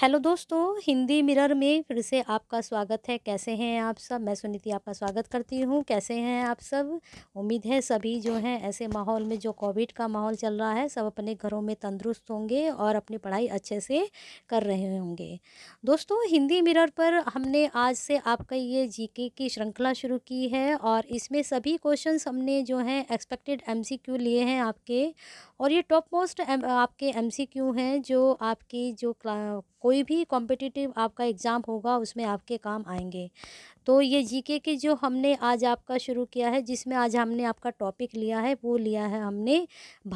hello दोस्तों Hindi mirror में फिर से आपका स्वागत है कैसे हैं आप सब मैं सुनीति आपका स्वागत करती हूं कैसे हैं आप सब उम्मीद है सभी जो हैं ऐसे माहौल में जो कोविड का माहौल चल रहा है सब अपने घरों में तंदुरुस्त होंगे और अपनी पढ़ाई अच्छे से कर रहे होंगे दोस्तों हिंदी मिरर पर हमने आज से आपका ये जी की श्रृंखला शुरू की है और इसमें सभी क्वेश्चन हमने जो हैं एक्सपेक्टेड एम लिए हैं आपके और ये टॉप मोस्ट आपके एम हैं जो आपकी जो कोई भी कॉम्पिटिटिव आपका एग्ज़ाम होगा उसमें आपके काम आएंगे तो ये जीके के जो हमने आज आपका शुरू किया है जिसमें आज हमने आपका टॉपिक लिया है वो लिया है हमने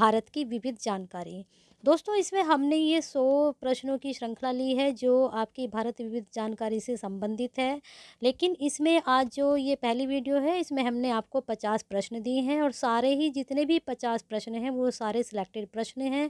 भारत की विविध जानकारी दोस्तों इसमें हमने ये सौ प्रश्नों की श्रृंखला ली है जो आपकी भारत विविध जानकारी से संबंधित है लेकिन इसमें आज जो ये पहली वीडियो है इसमें हमने आपको पचास प्रश्न दिए हैं और सारे ही जितने भी पचास प्रश्न हैं वो सारे सिलेक्टेड प्रश्न हैं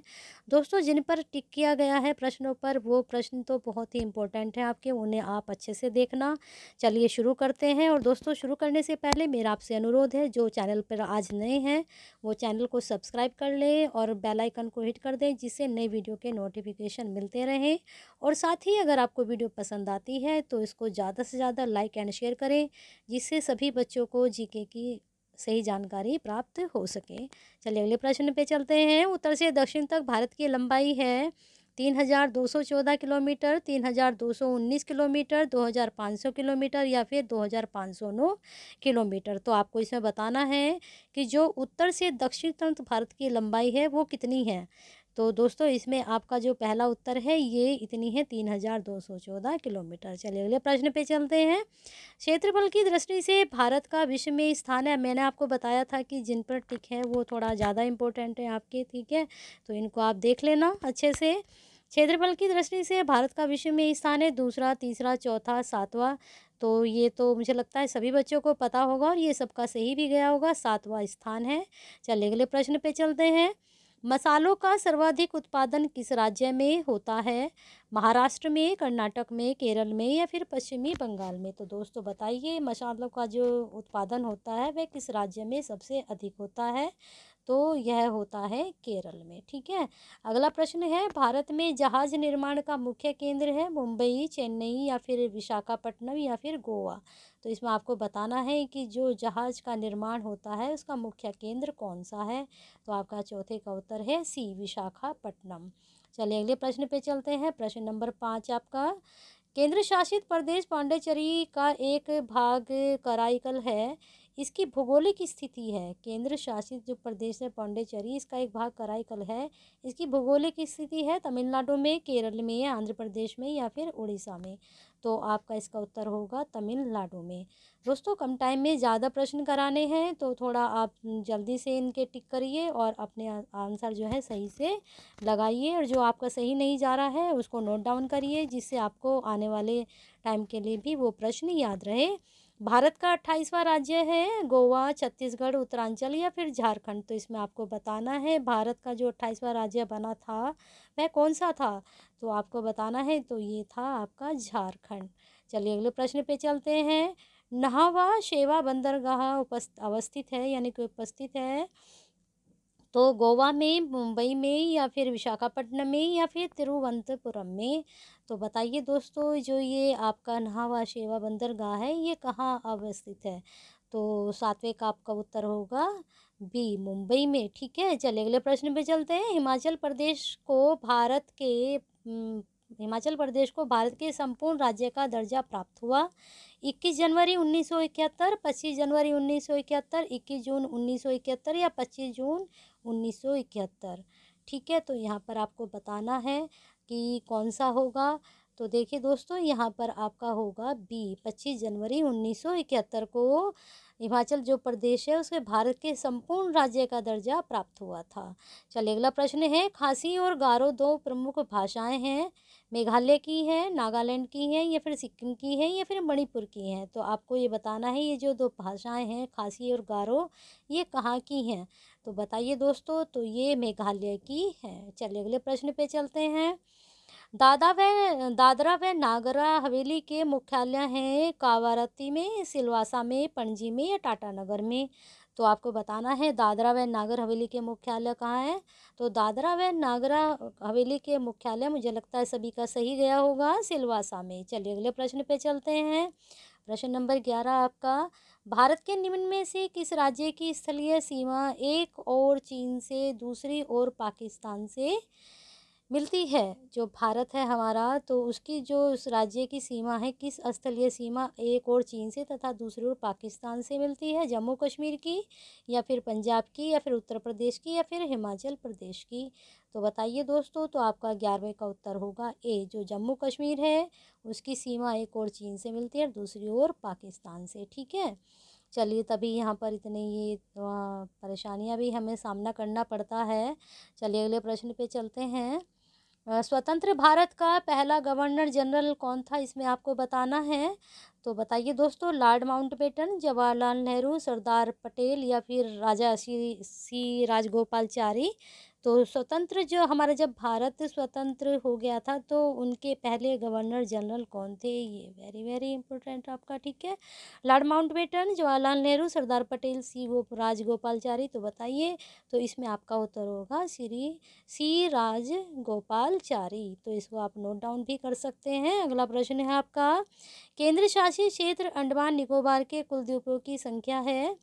दोस्तों जिन पर टिक किया गया है प्रश्नों पर वो प्रश्न तो बहुत ही इंपॉर्टेंट है आपके उन्हें आप अच्छे से देखना चलिए शुरू करते हैं और दोस्तों शुरू करने से पहले मेरा आपसे अनुरोध है जो चैनल पर आज नए हैं वो चैनल को सब्सक्राइब कर लें और बेलाइकन को हिट कर दें जिससे नई वीडियो के नोटिफिकेशन मिलते रहें और साथ ही अगर आपको वीडियो पसंद आती है तो इसको ज़्यादा से ज़्यादा लाइक एंड शेयर करें जिससे सभी बच्चों को जीके की सही जानकारी प्राप्त हो सके चलिए अगले प्रश्न पे चलते हैं उत्तर से दक्षिण तक भारत की लंबाई है तीन हज़ार दो सौ चौदह किलोमीटर तीन हज़ार दो सौ उन्नीस किलोमीटर दो हज़ार पाँच सौ किलोमीटर या फिर दो हज़ार पाँच सौ नौ किलोमीटर तो आपको इसमें बताना है कि जो उत्तर से दक्षिण तक भारत की लंबाई है वो कितनी है तो दोस्तों इसमें आपका जो पहला उत्तर है ये इतनी है तीन हज़ार दो सौ चौदह किलोमीटर चलिए अगले प्रश्न पे चलते हैं क्षेत्रफल की दृष्टि से भारत का विश्व में स्थान है मैंने आपको बताया था कि जिन पर टिक है वो थोड़ा ज़्यादा इम्पोर्टेंट है आपके ठीक है तो इनको आप देख लेना अच्छे से क्षेत्रफल की दृष्टि से भारत का विश्व में स्थान है दूसरा तीसरा चौथा सातवां तो ये तो मुझे लगता है सभी बच्चों को पता होगा और ये सबका सही भी गया होगा सातवां स्थान है चलिए अगले प्रश्न पे चलते हैं मसालों का सर्वाधिक उत्पादन किस राज्य में होता है महाराष्ट्र में कर्नाटक में केरल में या फिर पश्चिमी बंगाल में तो दोस्तों बताइए मसालों का जो उत्पादन होता है वह किस राज्य में सबसे अधिक होता है तो यह होता है केरल में ठीक है अगला प्रश्न है भारत में जहाज निर्माण का मुख्य केंद्र है मुंबई चेन्नई या फिर विशाखापट्टनम या फिर गोवा तो इसमें आपको बताना है कि जो जहाज का निर्माण होता है उसका मुख्य केंद्र कौन सा है तो आपका चौथे का उत्तर है सी विशाखापट्टनम चलिए अगले प्रश्न पे चलते हैं प्रश्न नंबर पाँच आपका केंद्र शासित प्रदेश पांडेचेरी का एक भाग कराईकल है इसकी भौगोलिक स्थिति है केंद्र शासित जो प्रदेश है पौंडेचेरी इसका एक भाग कराईकल है इसकी भौगोलिक स्थिति है तमिलनाडु में केरल में या आंध्र प्रदेश में या फिर उड़ीसा में तो आपका इसका उत्तर होगा तमिलनाडु में दोस्तों कम टाइम में ज़्यादा प्रश्न कराने हैं तो थोड़ा आप जल्दी से इनके टिक करिए और अपने आंसर जो है सही से लगाइए और जो आपका सही नहीं जा रहा है उसको नोट डाउन करिए जिससे आपको आने वाले टाइम के लिए भी वो प्रश्न याद रहे भारत का अट्ठाईसवां राज्य है गोवा छत्तीसगढ़ उत्तरांचल या फिर झारखंड तो इसमें आपको बताना है भारत का जो अट्ठाईसवां राज्य बना था वह कौन सा था तो आपको बताना है तो ये था आपका झारखंड चलिए अगले प्रश्न पे चलते हैं नहावा शेवा बंदरगाह उपस्थ अवस्थित है यानी कि उपस्थित है तो गोवा में मुंबई में या फिर विशाखापट्टनम में या फिर तिरुवनंतपुरम में तो बताइए दोस्तों जो ये आपका नहावा शेवा बंदरगाह है ये कहाँ अवस्थित है तो सातवें का आपका उत्तर होगा बी मुंबई में ठीक है चलिए अगले प्रश्न पे चलते हैं हिमाचल प्रदेश को भारत के हिमाचल प्रदेश को भारत के संपूर्ण राज्य का दर्जा प्राप्त हुआ इक्कीस जनवरी उन्नीस सौ इकहत्तर पच्चीस जनवरी उन्नीस सौ इकहत्तर इक्कीस जून उन्नीस सौ इकहत्तर या पच्चीस जून 1971 ठीक है तो यहाँ पर आपको बताना है कि कौन सा होगा तो देखिए दोस्तों यहाँ पर आपका होगा बी पच्चीस जनवरी 1971 को हिमाचल जो प्रदेश है उसके भारत के संपूर्ण राज्य का दर्जा प्राप्त हुआ था चलिए अगला प्रश्न है खासी और गारो दो प्रमुख भाषाएं हैं मेघालय की है नागालैंड की है या फिर सिक्किम की है या फिर मणिपुर की हैं तो आपको ये बताना है ये जो दो भाषाएं हैं खासी और गारो ये कहाँ की हैं तो बताइए दोस्तों तो ये मेघालय की है चलिए अगले प्रश्न पे चलते हैं दादा व दादरा व नागरा हवेली के मुख्यालय हैं कावारती में सिलवासा में पणजी में या टाटानगर में तो आपको बताना है दादरा व नागर हवेली के मुख्यालय कहाँ है तो दादरा व नागरा हवेली के मुख्यालय मुझे लगता है सभी का सही गया होगा सिलवासा में चलिए अगले प्रश्न पे चलते हैं प्रश्न नंबर ग्यारह आपका भारत के निम्न में से किस राज्य की स्थलीय सीमा एक और चीन से दूसरी ओर पाकिस्तान से मिलती है जो भारत है हमारा तो उसकी जो उस राज्य की सीमा है किस स्थलीय सीमा एक और चीन से तथा दूसरी ओर पाकिस्तान से मिलती है जम्मू कश्मीर की या फिर पंजाब की या फिर उत्तर प्रदेश की या फिर हिमाचल प्रदेश की तो बताइए दोस्तों तो आपका ग्यारहवें का उत्तर होगा ए जो जम्मू कश्मीर है उसकी सीमा एक और चीन से मिलती है दूसरी ओर पाकिस्तान से ठीक है चलिए तभी यहाँ पर इतने ये परेशानियाँ भी हमें सामना करना पड़ता है चलिए अगले प्रश्न पे चलते हैं स्वतंत्र भारत का पहला गवर्नर जनरल कौन था इसमें आपको बताना है तो बताइए दोस्तों लॉर्ड माउंटबेटन जवाहरलाल नेहरू सरदार पटेल या फिर राजा सी सी राजगोपालचारी तो स्वतंत्र जो हमारा जब भारत स्वतंत्र हो गया था तो उनके पहले गवर्नर जनरल कौन थे ये वेरी वेरी इंपॉर्टेंट आपका ठीक है Lord Mountbatten Jawaharlal Nehru Sardar Patel C वो राजगोपालचारी तो बताइए तो इसमें आपका उत्तर होगा श्री सी राजगोपालचारी तो इसको आप नोट डाउन भी कर सकते हैं अगला प्रश्न है आपका केंद्र शासित क्षेत्र अंडमान निकोबार के कुलद्वीपों की संख्या है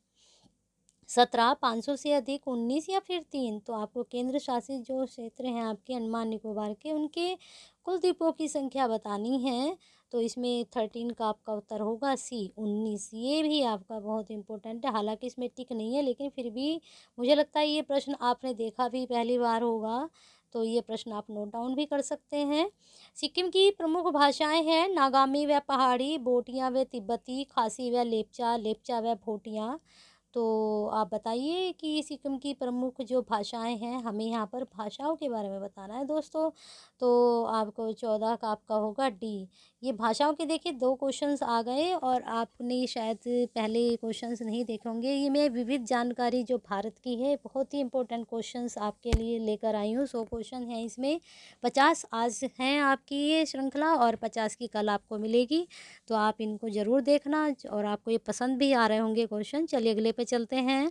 सत्रह पाँच सौ से अधिक उन्नीस या फिर तीन तो आपको केंद्र शासित जो क्षेत्र हैं आपके अंडमान निकोबार के उनके कुल द्वीपों की संख्या बतानी है तो इसमें थर्टीन का आपका उत्तर होगा सी उन्नीस ये भी आपका बहुत इंपॉर्टेंट है हालांकि इसमें टिक नहीं है लेकिन फिर भी मुझे लगता है ये प्रश्न आपने देखा भी पहली बार होगा तो ये प्रश्न आप नोट डाउन भी कर सकते हैं सिक्किम की प्रमुख भाषाएं हैं नागामी व पहाड़ी बोटियाँ व तिब्बती खासी व लेपचा लेपचा व भोटियाँ तो आप बताइए कि सिक्किम की प्रमुख जो भाषाएं हैं हमें यहाँ पर भाषाओं के बारे में बताना है दोस्तों तो आपको चौदह का आपका होगा डी ये भाषाओं के देखिए दो क्वेश्चंस आ गए और आपने शायद पहले क्वेश्चंस नहीं देखे होंगे ये मैं विविध जानकारी जो भारत की है बहुत ही इंपॉर्टेंट क्वेश्चंस आपके लिए लेकर आई हूँ सौ क्वेश्चन हैं इसमें पचास आज हैं आपकी ये श्रृंखला और पचास की कल आपको मिलेगी तो आप इनको ज़रूर देखना और आपको ये पसंद भी आ रहे होंगे क्वेश्चन चलिए अगले पर चलते हैं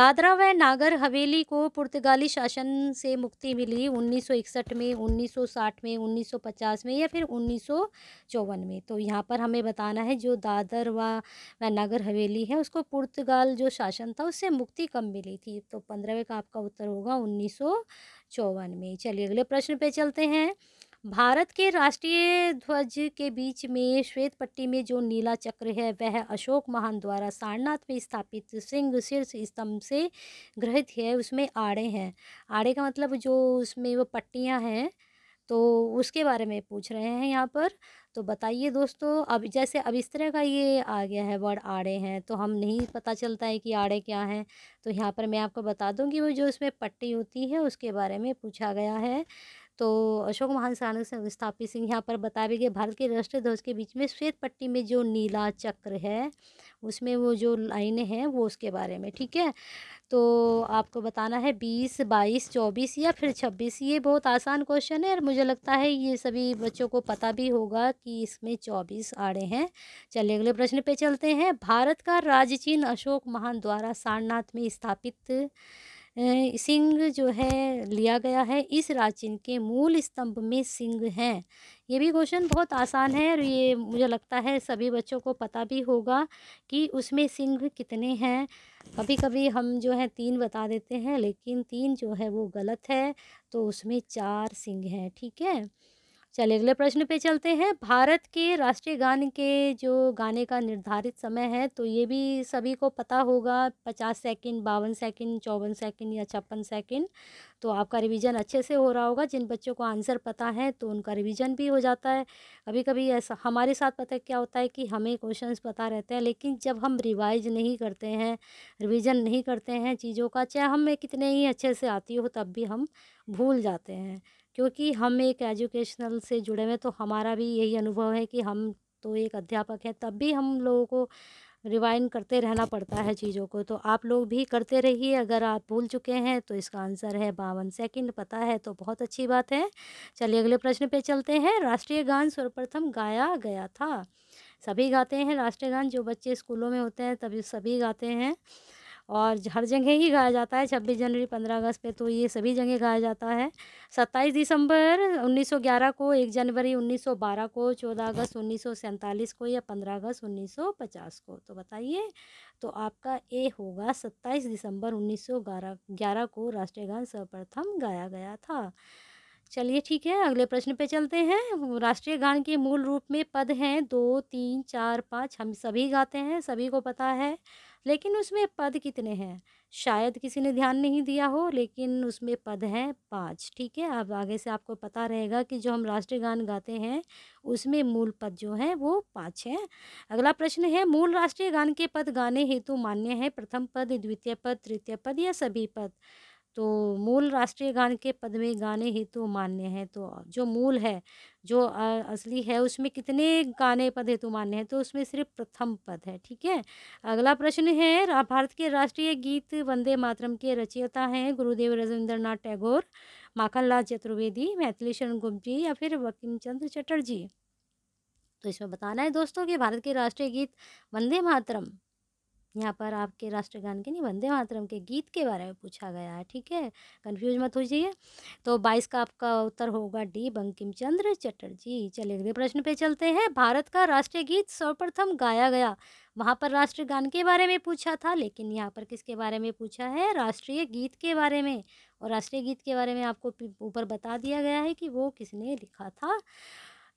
दादरा व नागर हवेली को पुर्तगाली शासन से मुक्ति मिली उन्नीस में उन्नीस में उन्नीस में या फिर उन्नीस चौवन में तो यहाँ पर हमें बताना है जो दादर व नगर हवेली है उसको पुर्तगाल जो शासन था उससे मुक्ति कब मिली थी तो पंद्रहवें का आपका उत्तर होगा उन्नीस में चलिए अगले प्रश्न पे चलते हैं भारत के राष्ट्रीय ध्वज के बीच में श्वेत पट्टी में जो नीला चक्र है वह अशोक महान द्वारा सारनाथ में स्थापित सिंह शीर्ष स्तंभ से ग्रहित है उसमें आड़े हैं आड़े का मतलब जो उसमें वो पट्टियां हैं तो उसके बारे में पूछ रहे हैं यहाँ पर तो बताइए दोस्तों अब जैसे अब इस तरह का ये आ गया है वर्ड आड़े हैं तो हम नहीं पता चलता है कि आड़े क्या हैं तो यहाँ पर मैं आपको बता दूँ कि वो जो उसमें पट्टी होती है उसके बारे में पूछा गया है तो अशोक महान सानक स्थापित सिंह यहाँ पर बता रहे गए भारत के राष्ट्रीय ध्वज के बीच में श्वेत पट्टी में जो नीला चक्र है उसमें वो जो लाइन है वो उसके बारे में ठीक है तो आपको बताना है बीस बाईस चौबीस या फिर छब्बीस ये बहुत आसान क्वेश्चन है और मुझे लगता है ये सभी बच्चों को पता भी होगा कि इसमें चौबीस आड़े हैं चलिए अगले प्रश्न पे चलते हैं भारत का राज चिन्ह अशोक महान द्वारा सारनाथ में स्थापित सिंह जो है लिया गया है इस राजचिन्ह के मूल स्तंभ में सिंह हैं ये भी क्वेश्चन बहुत आसान है और ये मुझे लगता है सभी बच्चों को पता भी होगा कि उसमें सिंह कितने हैं कभी कभी हम जो है तीन बता देते हैं लेकिन तीन जो है वो गलत है तो उसमें चार सिंह हैं ठीक है चलिए अगले प्रश्न पे चलते हैं भारत के राष्ट्रीय गान के जो गाने का निर्धारित समय है तो ये भी सभी को पता होगा पचास सेकंड बावन सेकंड चौवन सेकंड या छप्पन सेकंड तो आपका रिवीजन अच्छे से हो रहा होगा जिन बच्चों को आंसर पता है तो उनका रिवीजन भी हो जाता है कभी कभी ऐसा हमारे साथ पता क्या होता है कि हमें क्वेश्चन पता रहते हैं लेकिन जब हम रिवाइज नहीं करते हैं रिविज़न नहीं करते हैं चीज़ों का चाहे हमें कितने ही अच्छे से आती हो तब भी हम भूल जाते हैं क्योंकि हम एक एजुकेशनल से जुड़े हुए तो हमारा भी यही अनुभव है कि हम तो एक अध्यापक हैं तब भी हम लोगों को रिवाइन करते रहना पड़ता है चीज़ों को तो आप लोग भी करते रहिए अगर आप भूल चुके हैं तो इसका आंसर है बावन सेकंड पता है तो बहुत अच्छी बात है चलिए अगले प्रश्न पे चलते हैं राष्ट्रीय गान सर्वप्रथम गाया गया था सभी गाते हैं राष्ट्रीय गान जो बच्चे स्कूलों में होते हैं तभी सभी गाते हैं और हर जगह ही गाया जाता है छब्बीस जनवरी पंद्रह अगस्त पे तो ये सभी जगह गाया जाता है सत्ताईस दिसंबर 1911 को एक जनवरी 1912 को चौदह अगस्त उन्नीस को या पंद्रह अगस्त 1950 को तो बताइए तो आपका ए होगा सत्ताईस दिसंबर 1911 को राष्ट्रीय गान सर्वप्रथम गाया गया था चलिए ठीक है अगले प्रश्न पे चलते हैं राष्ट्रीय गान के मूल रूप में पद हैं दो तीन चार पाँच हम सभी गाते हैं सभी को पता है लेकिन उसमें पद कितने हैं शायद किसी ने ध्यान नहीं दिया हो लेकिन उसमें पद हैं पाँच ठीक है अब आगे से आपको पता रहेगा कि जो हम राष्ट्रीय गान गाते हैं उसमें मूल पद जो हैं वो पाँच हैं अगला प्रश्न है मूल राष्ट्रीय गान के पद गाने हेतु मान्य है प्रथम पद द्वितीय पद तृतीय पद या सभी पद तो मूल राष्ट्रीय गान के पद में गाने ही तो मान्य हैं तो जो मूल है जो असली है उसमें कितने गाने पद हेतु तो मान्य है तो उसमें सिर्फ प्रथम पद है ठीक है अगला प्रश्न है भारत के राष्ट्रीय गीत वंदे मातरम के रचयिता हैं गुरुदेव रविंद्रनाथ टैगोर माखनलाल चतुर्वेदी मैथिली शरण गुप्ती या फिर वकीम चंद्र चटर्जी तो इसमें बताना है दोस्तों कि भारत के राष्ट्रीय गीत वंदे मातरम यहाँ पर आपके राष्ट्रगान के नहीं वंदे मातरम के गीत के बारे में पूछा गया है ठीक है कन्फ्यूज मत हो जाइए तो बाईस का आपका उत्तर होगा डी बंकिम चंद्र चटर्जी चलिए अगले प्रश्न पे चलते हैं भारत का राष्ट्रीय गीत सर्वप्रथम गाया गया वहाँ पर राष्ट्रगान के बारे में पूछा था लेकिन यहाँ पर किसके बारे में पूछा है राष्ट्रीय गीत के बारे में और राष्ट्रीय गीत के बारे में आपको ऊपर बता दिया गया है कि वो किसने लिखा था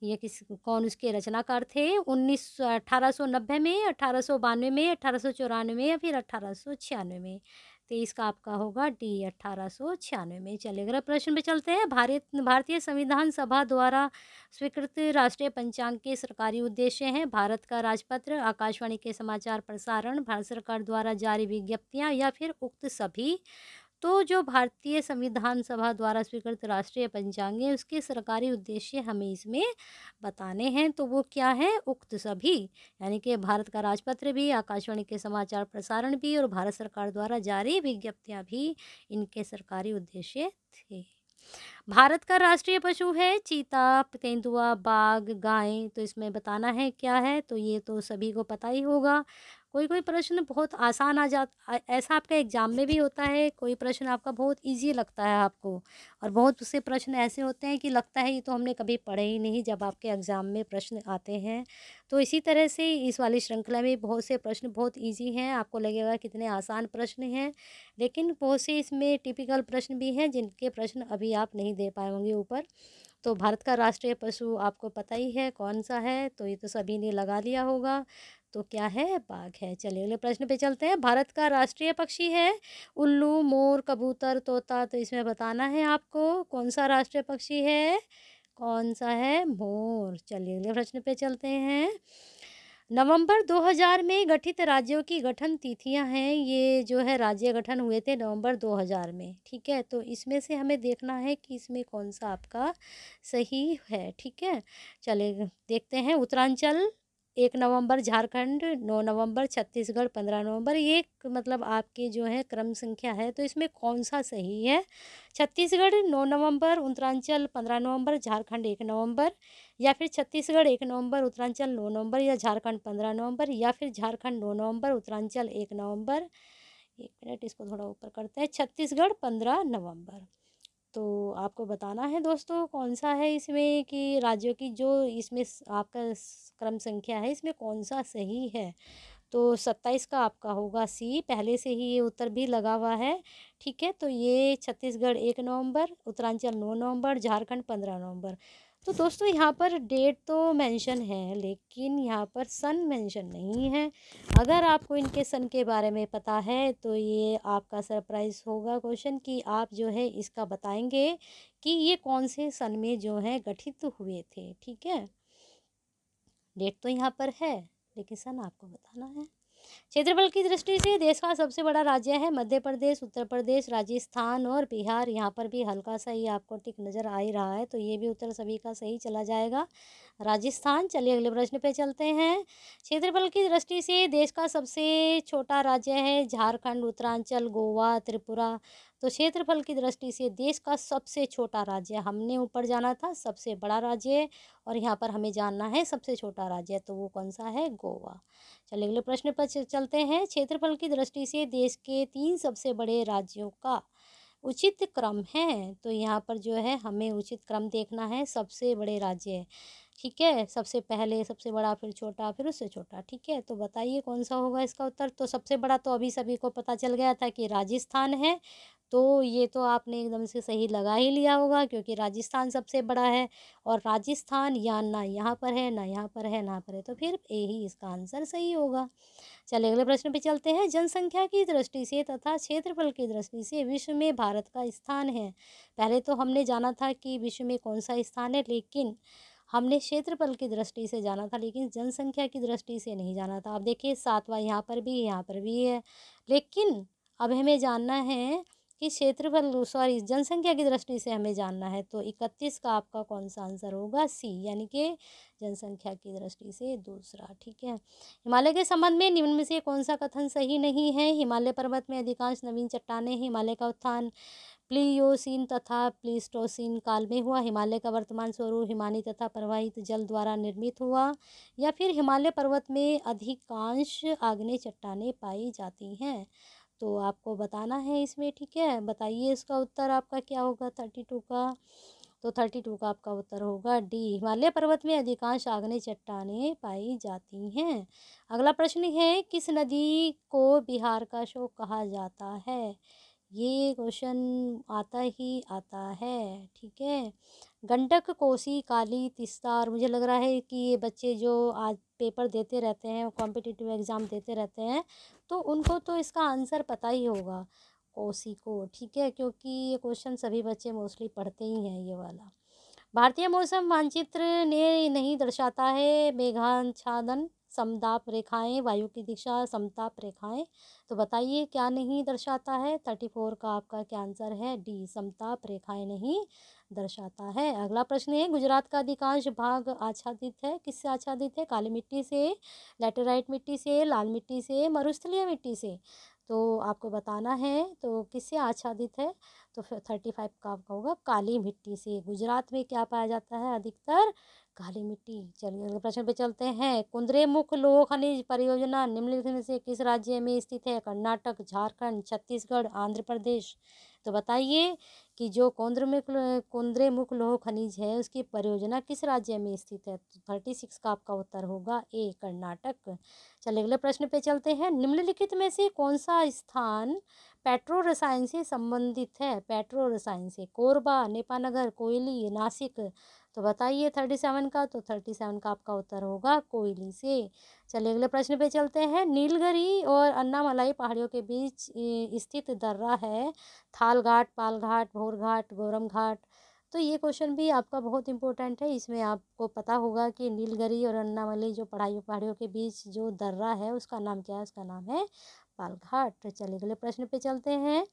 ये किस कौन उसके रचनाकार थे उन्नीस अठारह सौ नब्बे में अठारह सौ बानवे में अठारह सौ चौरानवे या फिर अठारह सौ छियानवे में तो इसका आपका होगा डी अट्ठारह सौ छियानवे में चले अगला प्रश्न पे चलते हैं भारत भारतीय संविधान सभा द्वारा स्वीकृत राष्ट्रीय पंचांग के सरकारी उद्देश्य हैं भारत का राजपत्र आकाशवाणी के समाचार प्रसारण भारत सरकार द्वारा जारी विज्ञप्तियाँ या फिर उक्त सभी तो जो भारतीय संविधान सभा द्वारा स्वीकृत राष्ट्रीय पंचांग है उसके सरकारी उद्देश्य हमें इसमें बताने हैं तो वो क्या है उक्त सभी यानी कि भारत का राजपत्र भी आकाशवाणी के समाचार प्रसारण भी और भारत सरकार द्वारा जारी विज्ञप्तियाँ भी इनके सरकारी उद्देश्य थे भारत का राष्ट्रीय पशु है चीता तेंदुआ बाघ गाय तो इसमें बताना है क्या है तो ये तो सभी को पता ही होगा कोई कोई प्रश्न बहुत आसान आ जा ऐसा आपका एग्ज़ाम में भी होता है कोई प्रश्न आपका बहुत ईजी लगता है आपको और बहुत से प्रश्न ऐसे होते हैं कि लगता है ये तो हमने कभी पढ़े ही नहीं जब आपके एग्ज़ाम में प्रश्न आते हैं तो इसी तरह से इस वाली श्रृंखला में बहुत से प्रश्न बहुत ईजी हैं आपको लगेगा कितने आसान प्रश्न हैं लेकिन बहुत से इसमें टिपिकल प्रश्न भी हैं जिनके प्रश्न अभी आप नहीं दे पाए होंगे ऊपर तो भारत का राष्ट्रीय पशु आपको पता ही है कौन सा है तो ये तो सभी ने लगा लिया होगा तो क्या है बाघ है चलिए अगले प्रश्न पे चलते हैं भारत का राष्ट्रीय पक्षी है उल्लू मोर कबूतर तोता तो इसमें बताना है आपको कौन सा राष्ट्रीय पक्षी है कौन सा है मोर चलिए अगले प्रश्न पे चलते हैं नवंबर 2000 में गठित राज्यों की गठन तिथियां हैं ये जो है राज्य गठन हुए थे नवंबर 2000 में ठीक है तो इसमें से हमें देखना है कि इसमें कौन सा आपका सही है ठीक है चले देखते हैं उत्तरांचल एक नवंबर झारखंड नौ नवंबर छत्तीसगढ़ पंद्रह नवंबर ये मतलब आपके जो है क्रम संख्या है तो इसमें कौन सा सही है छत्तीसगढ़ नौ नवंबर उत्तरांचल पंद्रह नवंबर झारखंड एक नवंबर या फिर छत्तीसगढ़ एक नवंबर उत्तरांचल नौ नवंबर या झारखंड पंद्रह नवंबर या फिर झारखंड नौ नवंबर उत्तरांचल एक नवंबर एक मिनट इसको थोड़ा ऊपर करते हैं छत्तीसगढ़ पंद्रह नवंबर तो आपको बताना है दोस्तों कौन सा है इसमें कि राज्यों की जो इसमें आपका क्रम संख्या है इसमें कौन सा सही है तो सत्ताईस का आपका होगा सी पहले से ही ये उत्तर भी लगा हुआ है ठीक है तो ये छत्तीसगढ़ एक नवंबर उत्तरांचल नौ नवंबर झारखंड पंद्रह नवंबर तो दोस्तों यहाँ पर डेट तो मेंशन है लेकिन यहाँ पर सन मेंशन नहीं है अगर आपको इनके सन के बारे में पता है तो ये आपका सरप्राइज़ होगा क्वेश्चन कि आप जो है इसका बताएंगे कि ये कौन से सन में जो है गठित हुए थे ठीक है डेट तो यहाँ पर है लेकिन सन आपको बताना है क्षेत्रफल की दृष्टि से देश का सबसे बड़ा राज्य है मध्य प्रदेश उत्तर प्रदेश राजस्थान और बिहार यहाँ पर भी हल्का सा ही आपको टिक नज़र आ ही रहा है तो ये भी उत्तर सभी का सही चला जाएगा राजस्थान चलिए अगले प्रश्न पे चलते हैं क्षेत्रफल की दृष्टि से देश का सबसे छोटा राज्य है झारखंड उत्तरांचल गोवा त्रिपुरा तो क्षेत्रफल की दृष्टि से देश का सबसे छोटा राज्य हमने ऊपर जाना था सबसे बड़ा राज्य है और यहाँ पर हमें जानना है सबसे छोटा राज्य तो वो कौन सा है गोवा चलिए अगले प्रश्न पर चलते हैं क्षेत्रफल की दृष्टि से देश के तीन सबसे बड़े राज्यों का उचित क्रम है तो यहाँ पर जो है हमें उचित क्रम देखना है सबसे बड़े राज्य ठीक है सबसे पहले सबसे बड़ा फिर छोटा फिर उससे छोटा ठीक है तो बताइए कौन सा होगा इसका उत्तर तो सबसे बड़ा तो अभी सभी को पता चल गया था कि राजस्थान है तो ये तो आपने एकदम से सही लगा ही लिया होगा क्योंकि राजस्थान सबसे बड़ा है और राजस्थान या ना यहाँ पर है ना यहाँ पर है ना पर है तो फिर ए ही इसका आंसर सही होगा चले अगले प्रश्न पे चलते हैं जनसंख्या की दृष्टि से तथा क्षेत्रफल की दृष्टि से विश्व में भारत का स्थान है पहले तो हमने जाना था कि विश्व में कौन सा स्थान है लेकिन हमने क्षेत्रफल की दृष्टि से जाना था लेकिन जनसंख्या की दृष्टि से नहीं जाना था अब देखिए सातवा यहाँ पर भी यहाँ पर भी है लेकिन अब हमें जानना है कि क्षेत्रफल सॉरी जनसंख्या की दृष्टि से हमें जानना है तो इकतीस का आपका कौन सा आंसर होगा सी यानी कि जनसंख्या की दृष्टि से दूसरा ठीक है हिमालय के संबंध में निम्न में से कौन सा कथन सही नहीं है हिमालय पर्वत में अधिकांश नवीन चट्टाने हिमालय का उत्थान प्लीयोसिन तथा प्लीस्टोसिन काल में हुआ हिमालय का वर्तमान स्वरूप हिमानी तथा प्रवाहित जल द्वारा निर्मित हुआ या फिर हिमालय पर्वत में अधिकांश आग्नेय चट्टाने पाई जाती हैं तो आपको बताना है इसमें ठीक है बताइए इसका उत्तर आपका क्या होगा थर्टी टू का तो थर्टी टू का आपका उत्तर होगा डी हिमालय पर्वत में अधिकांश आग्नेय चट्टाने पाई जाती हैं अगला प्रश्न है किस नदी को बिहार का शोक कहा जाता है ये क्वेश्चन आता ही आता है ठीक है गंडक कोसी काली तिस्ता और मुझे लग रहा है कि ये बच्चे जो आज पेपर देते रहते हैं कॉम्पिटिटिव एग्ज़ाम देते रहते हैं तो उनको तो इसका आंसर पता ही होगा कोसी को ठीक है क्योंकि ये क्वेश्चन सभी बच्चे मोस्टली पढ़ते ही हैं ये वाला भारतीय मौसम मानचित्र ने नहीं दर्शाता है मेघाच्छादन समताप रेखाएं वायु की दिशा समताप रेखाएं तो बताइए क्या नहीं दर्शाता है थर्टी फोर का आपका क्या आंसर है डी समताप रेखाएं नहीं दर्शाता है अगला प्रश्न है गुजरात का अधिकांश भाग आच्छादित है किससे आच्छादित है काली मिट्टी से लेटेराइट मिट्टी से लाल मिट्टी से मरुस्थलीय मिट्टी से तो आपको बताना है तो किससे आच्छादित है तो फिर थर्टी फाइव का आपका होगा काली मिट्टी से गुजरात में क्या पाया जाता है अधिकतर काली मिट्टी चलिए अगले प्रश्न पे चलते हैं कुंद्रे मुख लोह खनिज परियोजना निम्नलिखित में से किस राज्य में स्थित है कर्नाटक झारखंड छत्तीसगढ़ आंध्र प्रदेश तो बताइए कि जो कोन्द्रमुख कोन्द्रेमुख लोह खनिज है उसकी परियोजना किस राज्य में स्थित है थर्टी तो सिक्स का आपका उत्तर होगा ए कर्नाटक चले अगले प्रश्न पे चलते हैं निम्नलिखित में से कौन सा स्थान पेट्रो रसायन से संबंधित है पेट्रो रसायन से कोरबा नेपानगर कोयली नासिक तो बताइए थर्टी सेवन का तो थर्टी सेवन का आपका उत्तर होगा कोयली से चलिए अगले प्रश्न पे चलते हैं नीलगरी और अन्नामलाई पहाड़ियों के बीच स्थित दर्रा है थालघाट पालघाट घाट गोरम घाट तो ये क्वेश्चन भी आपका बहुत इंपॉर्टेंट है इसमें आपको पता होगा कि नीलगरी और अन्नामली जो पढ़ाई पहाड़ियों के बीच जो दर्रा है उसका नाम क्या है उसका नाम है पालघाट चलिए अगले प्रश्न पे चलते हैं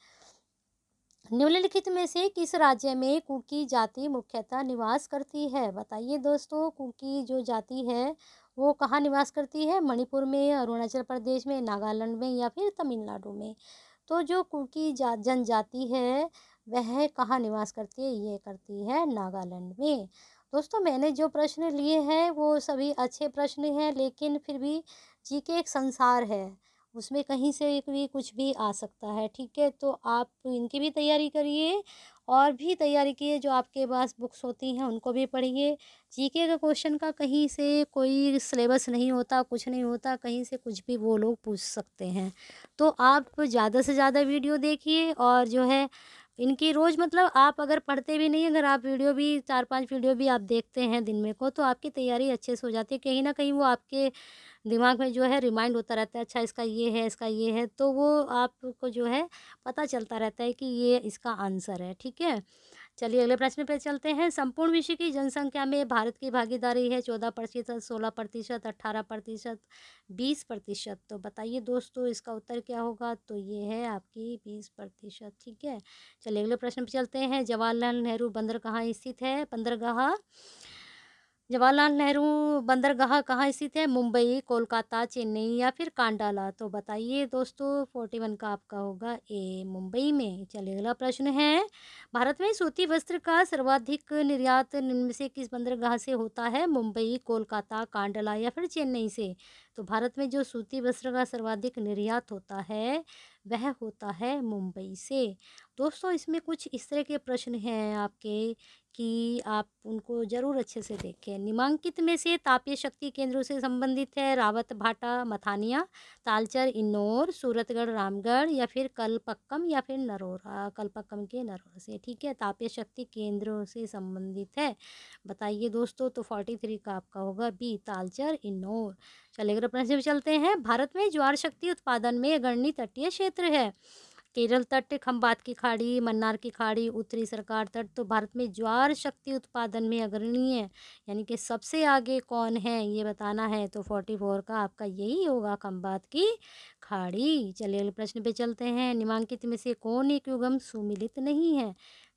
निम्नलिखित में से किस राज्य में कुकी जाति मुख्यतः निवास करती है बताइए दोस्तों कुकी जो जाति है वो कहाँ निवास करती है मणिपुर में अरुणाचल प्रदेश में नागालैंड में या फिर तमिलनाडु में तो जो कुकी जा जनजाति है वह कहाँ निवास करती है ये करती है नागालैंड में दोस्तों मैंने जो प्रश्न लिए हैं वो सभी अच्छे प्रश्न हैं लेकिन फिर भी जी के एक संसार है उसमें कहीं से एक भी कुछ भी आ सकता है ठीक है तो आप इनकी भी तैयारी करिए और भी तैयारी किए जो आपके पास बुक्स होती हैं उनको भी पढ़िए जीके के क्वेश्चन का कहीं से कोई सिलेबस नहीं होता कुछ नहीं होता कहीं से कुछ भी वो लोग पूछ सकते हैं तो आप ज़्यादा से ज़्यादा वीडियो देखिए और जो है इनकी रोज़ मतलब आप अगर पढ़ते भी नहीं अगर आप वीडियो भी चार पांच वीडियो भी आप देखते हैं दिन में को तो आपकी तैयारी अच्छे से हो जाती है कहीं ना कहीं वो आपके दिमाग में जो है रिमाइंड होता रहता है अच्छा इसका ये है इसका ये है तो वो आपको जो है पता चलता रहता है कि ये इसका आंसर है ठीक है चलिए अगले प्रश्न पे चलते हैं संपूर्ण विश्व की जनसंख्या में भारत की भागीदारी है चौदह प्रतिशत सोलह प्रतिशत अट्ठारह प्रतिशत बीस प्रतिशत तो बताइए दोस्तों इसका उत्तर क्या होगा तो ये है आपकी बीस प्रतिशत ठीक है चलिए अगले प्रश्न पे चलते हैं जवाहरलाल नेहरू बंदर कहाँ स्थित है बंदरगाह जवाहरलाल नेहरू बंदरगाह कहाँ स्थित है मुंबई कोलकाता चेन्नई या फिर कांडाला तो बताइए दोस्तों फोर्टी वन का आपका होगा ए मुंबई में चलिए अगला प्रश्न है भारत में सूती वस्त्र का सर्वाधिक निर्यात निम्न से किस बंदरगाह से होता है मुंबई कोलकाता कांडला या फिर चेन्नई से तो भारत में जो सूती वस्त्र का सर्वाधिक निर्यात होता है वह होता है मुंबई से दोस्तों इसमें कुछ इस तरह के प्रश्न हैं आपके कि आप उनको ज़रूर अच्छे से देखें निमांकित में से तापीय शक्ति केंद्रों से संबंधित है रावत भाटा मथानिया तालचर इन्नौर सूरतगढ़ रामगढ़ या फिर कलपक्कम या फिर नरोरा कलपक्कम के नरोरा से ठीक है तापीय शक्ति केंद्रों से संबंधित है बताइए दोस्तों तो फोर्टी थ्री का आपका होगा बी तालचर इन्नौर चलेगर प्रश्न चलते हैं भारत में ज्वार शक्ति उत्पादन में अगणनी तटीय क्षेत्र है केरल तट खम्बात की खाड़ी मन्नार की खाड़ी उत्तरी सरकार तट तो भारत में ज्वार शक्ति उत्पादन में अग्रणी है यानी कि सबसे आगे कौन है ये बताना है तो फोर्टी फोर का आपका यही होगा खम्बात की खाड़ी चलिए अगले प्रश्न पे चलते हैं निमांकित में से कौन एक युगम सुमिलित नहीं है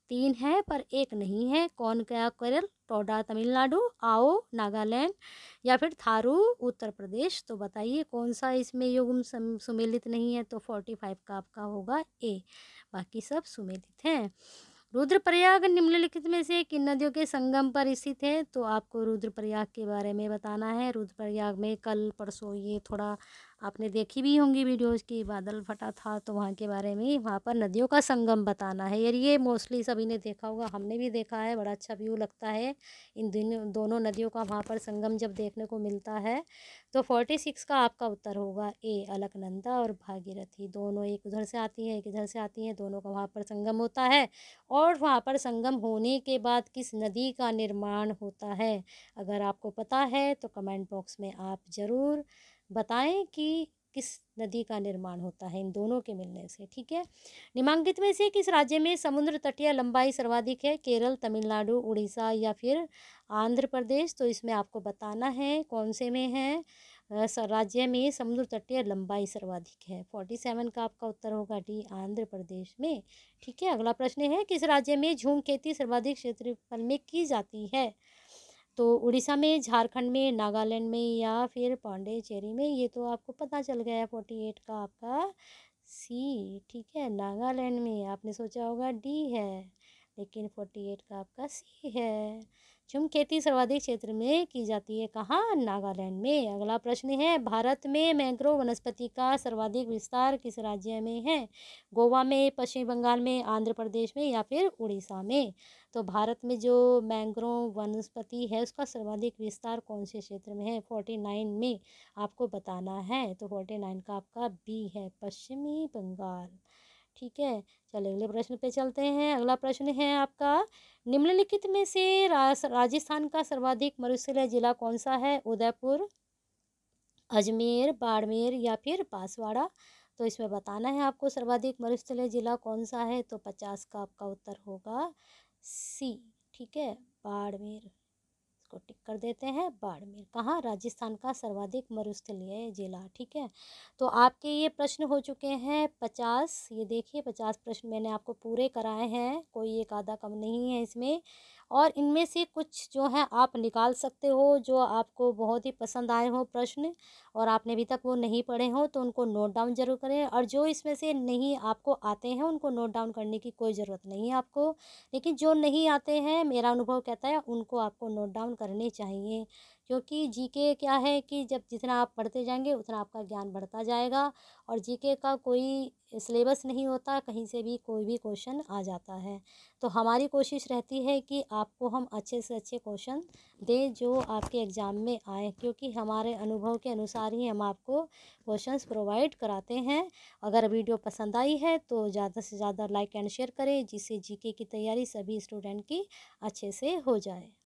तीन हैं पर एक नहीं है कौन क्या केरल टोडा तमिलनाडु आओ नागालैंड या फिर थारू उत्तर प्रदेश तो बताइए कौन सा इसमें युग्म सुमेलित नहीं है तो फोर्टी फाइव का आपका होगा ए बाकी सब सुमेलित हैं रुद्रप्रयाग निम्नलिखित में से किन नदियों के संगम पर स्थित है तो आपको रुद्रप्रयाग के बारे में बताना है रुद्रप्रयाग में कल परसों ये थोड़ा आपने देखी भी होंगी वीडियोज़ की बादल फटा था तो वहाँ के बारे में वहाँ पर नदियों का संगम बताना है यार ये मोस्टली सभी ने देखा होगा हमने भी देखा है बड़ा अच्छा व्यू लगता है इन दोनों नदियों का वहाँ पर संगम जब देखने को मिलता है तो फोर्टी सिक्स का आपका उत्तर होगा ए अलकनंदा और भागीरथी दोनों एक उधर से आती हैं एक इधर से आती हैं दोनों का वहाँ पर संगम होता है और वहाँ पर संगम होने के बाद किस नदी का निर्माण होता है अगर आपको पता है तो कमेंट बॉक्स में आप ज़रूर बताएं कि किस नदी का निर्माण होता है इन दोनों के मिलने से ठीक है निमांकित में से किस राज्य में समुद्र तटीय लंबाई सर्वाधिक है केरल तमिलनाडु उड़ीसा या फिर आंध्र प्रदेश तो इसमें आपको बताना है कौन से में है राज्य में समुद्र तटीय लंबाई सर्वाधिक है फोर्टी सेवन का आपका उत्तर होगा डी आंध्र प्रदेश में ठीक है अगला प्रश्न है किस राज्य में झूम खेती सर्वाधिक क्षेत्रफल में की जाती है तो उड़ीसा में झारखंड में नागालैंड में या फिर पांडेचेरी में ये तो आपको पता चल गया है फोर्टी एट का आपका सी ठीक है नागालैंड में आपने सोचा होगा डी है लेकिन फोर्टी एट का आपका सी है झुम खेती सर्वाधिक क्षेत्र में की जाती है कहाँ नागालैंड में अगला प्रश्न है भारत में मैंग्रोव वनस्पति का सर्वाधिक विस्तार किस राज्य में है गोवा में पश्चिम बंगाल में आंध्र प्रदेश में या फिर उड़ीसा में तो भारत में जो मैंग्रोव वनस्पति है उसका सर्वाधिक विस्तार कौन से क्षेत्र में है फोर्टी नाइन में आपको बताना है तो फोर्टी नाइन का आपका बी है पश्चिमी बंगाल ठीक है चलो अगले प्रश्न पे चलते हैं अगला प्रश्न है आपका निम्नलिखित में से राजस्थान का सर्वाधिक मरुस्थल जिला कौन सा है उदयपुर अजमेर बाड़मेर या फिर बांसवाड़ा तो इसमें बताना है आपको सर्वाधिक मरुस्थलीय जिला कौन सा है तो पचास का आपका उत्तर होगा सी ठीक है बाड़मेर इसको टिक कर देते हैं बाड़मेर कहाँ राजस्थान का सर्वाधिक मरुस्थलीय जिला ठीक है तो आपके ये प्रश्न हो चुके हैं पचास ये देखिए पचास प्रश्न मैंने आपको पूरे कराए हैं कोई एक आधा कम नहीं है इसमें और इनमें से कुछ जो हैं आप निकाल सकते हो जो आपको बहुत ही पसंद आए हों प्रश्न और आपने अभी तक वो नहीं पढ़े हों तो उनको नोट डाउन जरूर करें और जो इसमें से नहीं आपको आते हैं उनको नोट डाउन करने की कोई ज़रूरत नहीं है आपको लेकिन जो नहीं आते हैं मेरा अनुभव कहता है उनको आपको नोट डाउन करने चाहिए क्योंकि जीके क्या है कि जब जितना आप पढ़ते जाएंगे उतना आपका ज्ञान बढ़ता जाएगा और जीके का कोई सिलेबस नहीं होता कहीं से भी कोई भी क्वेश्चन आ जाता है तो हमारी कोशिश रहती है कि आपको हम अच्छे से अच्छे क्वेश्चन दें जो आपके एग्ज़ाम में आए क्योंकि हमारे अनुभव के अनुसार ही हम आपको क्वेश्चंस प्रोवाइड कराते हैं अगर वीडियो पसंद आई है तो ज़्यादा से ज़्यादा लाइक एंड शेयर करें जिससे जीके की तैयारी सभी स्टूडेंट की अच्छे से हो जाए